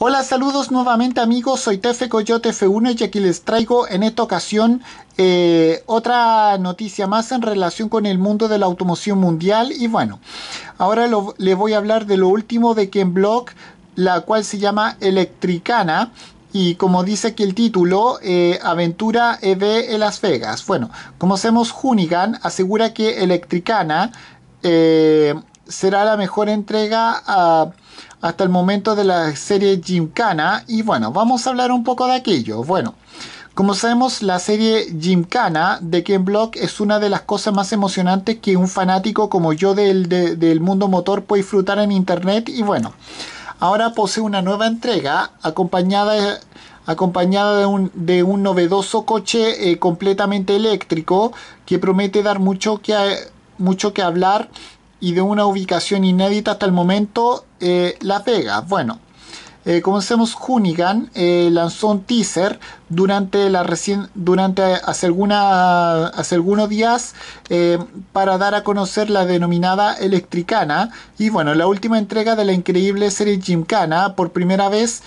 Hola, saludos nuevamente amigos, soy Tefe Coyote F1 y aquí les traigo en esta ocasión eh, otra noticia más en relación con el mundo de la automoción mundial y bueno, ahora le les voy a hablar de lo último de Ken Block, la cual se llama Electricana y como dice aquí el título, eh, Aventura EV en Las Vegas. Bueno, como sabemos, Hunigan asegura que Electricana... Eh, será la mejor entrega ah, hasta el momento de la serie Gymkhana. Y bueno, vamos a hablar un poco de aquello. Bueno. Como sabemos, la serie Gymkhana de Ken Block es una de las cosas más emocionantes que un fanático como yo del, del mundo motor puede disfrutar en internet. Y bueno, ahora posee una nueva entrega acompañada, acompañada de, un, de un novedoso coche eh, completamente eléctrico que promete dar mucho que, mucho que hablar y de una ubicación inédita hasta el momento, eh, la pega. Bueno, eh, comencemos. Hunigan eh, lanzó un teaser durante, la recién, durante hace, alguna, hace algunos días eh, para dar a conocer la denominada Electricana. Y bueno, la última entrega de la increíble serie Gymkhana por primera vez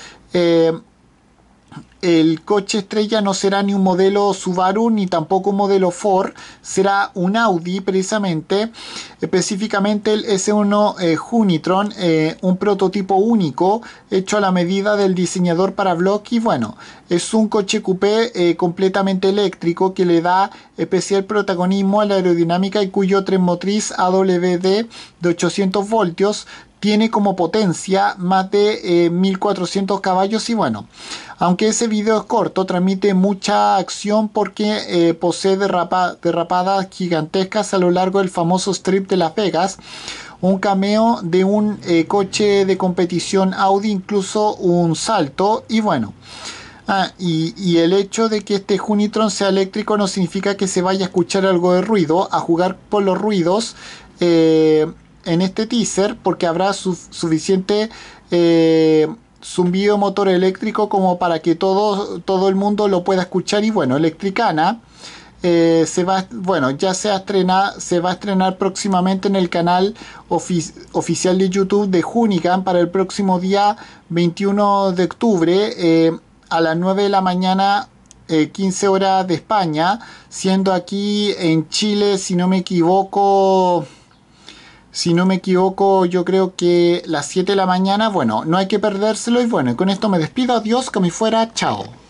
el coche estrella no será ni un modelo Subaru ni tampoco un modelo Ford, será un Audi precisamente, específicamente el S1 Junitron, eh, eh, un prototipo único hecho a la medida del diseñador para Block y bueno, es un coche coupé eh, completamente eléctrico que le da especial protagonismo a la aerodinámica y cuyo tren motriz AWD de 800 voltios tiene como potencia más de 1400 caballos y bueno, aunque ese video corto transmite mucha acción porque eh, posee derrapadas gigantescas a lo largo del famoso strip de Las Vegas, un cameo de un eh, coche de competición Audi, incluso un salto y bueno. Ah, y, el hecho de que este Junitron sea eléctrico no significa que se vaya a escuchar algo de ruido, a jugar por los ruidos eh, en este teaser, porque habrá suficiente eh, zumbido motor eléctrico como para que todo, todo el mundo lo pueda escuchar y bueno, Electricana eh, se va, bueno, ya se, estrena, se va a estrenar próximamente en el canal oficial de YouTube de Hunigan para el próximo día 21 de octubre eh, a las 9 de la mañana 15 eh, horas de España, siendo aquí en Chile, si no me equivoco, si no me equivoco, yo creo que las 7 de la mañana. Bueno, no hay que perdérselo y bueno, con esto me despido. Adiós, como fuera. Chao.